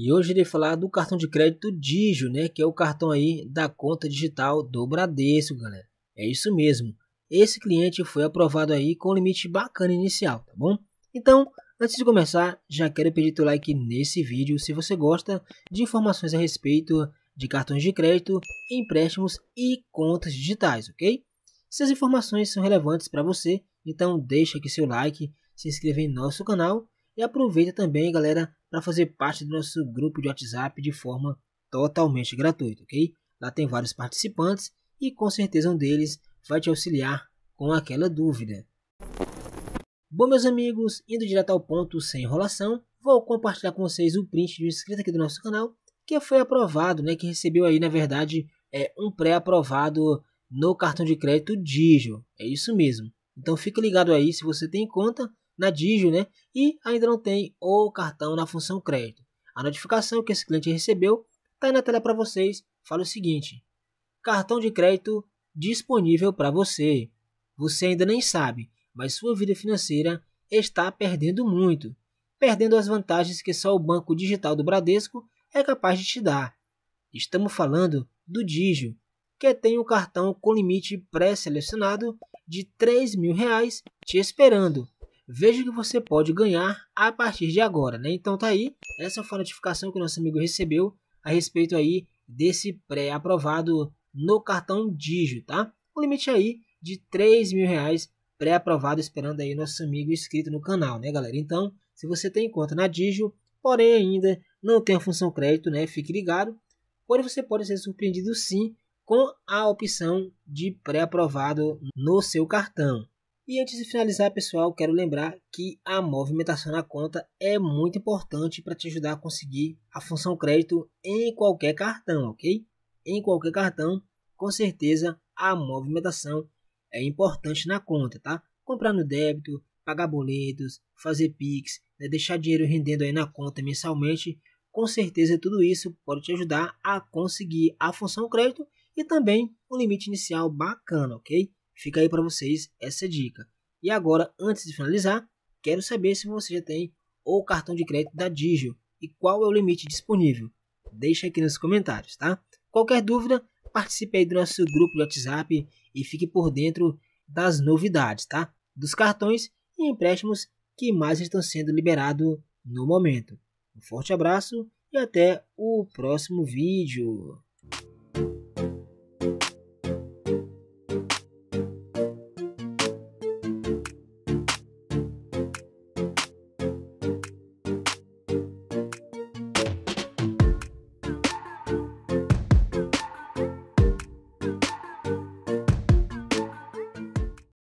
E hoje irei falar do cartão de crédito Digio, né, que é o cartão aí da conta digital do Bradesco, galera. É isso mesmo. Esse cliente foi aprovado aí com um limite bacana inicial, tá bom? Então, antes de começar, já quero pedir teu like nesse vídeo se você gosta de informações a respeito de cartões de crédito, empréstimos e contas digitais, ok? Se as informações são relevantes para você, então deixa aqui seu like, se inscreva em nosso canal e aproveita também, galera, para fazer parte do nosso grupo de WhatsApp de forma totalmente gratuita, ok? Lá tem vários participantes e com certeza um deles vai te auxiliar com aquela dúvida. Bom, meus amigos, indo direto ao ponto sem enrolação, vou compartilhar com vocês o print de um inscrito aqui do nosso canal que foi aprovado, né? Que recebeu aí, na verdade, é um pré-aprovado no cartão de crédito Digio. É isso mesmo. Então fica ligado aí se você tem conta na Digio, né? E ainda não tem o cartão na função crédito. A notificação que esse cliente recebeu está na tela para vocês. Fala o seguinte: cartão de crédito disponível para você. Você ainda nem sabe, mas sua vida financeira está perdendo muito, perdendo as vantagens que só o Banco Digital do Bradesco é capaz de te dar. Estamos falando do Digio, que tem um cartão com limite pré-selecionado de R$ 3.000 mil reais te esperando veja o que você pode ganhar a partir de agora, né? Então tá aí, essa foi a notificação que o nosso amigo recebeu a respeito aí desse pré-aprovado no cartão Digio, tá? O limite aí de 3 mil reais pré-aprovado, esperando aí nosso amigo inscrito no canal, né, galera? Então, se você tem conta na Digio, porém ainda não tem a função crédito, né? Fique ligado, porém você pode ser surpreendido sim com a opção de pré-aprovado no seu cartão. E antes de finalizar, pessoal, quero lembrar que a movimentação na conta é muito importante para te ajudar a conseguir a função crédito em qualquer cartão, ok? Em qualquer cartão, com certeza a movimentação é importante na conta, tá? Comprar no débito, pagar boletos, fazer Pix, né? deixar dinheiro rendendo aí na conta mensalmente, com certeza tudo isso pode te ajudar a conseguir a função crédito e também um limite inicial bacana, ok? Fica aí para vocês essa dica. E agora, antes de finalizar, quero saber se você já tem o cartão de crédito da Digio e qual é o limite disponível. Deixa aqui nos comentários, tá? Qualquer dúvida, participe aí do nosso grupo do WhatsApp e fique por dentro das novidades, tá? Dos cartões e empréstimos que mais estão sendo liberados no momento. Um forte abraço e até o próximo vídeo.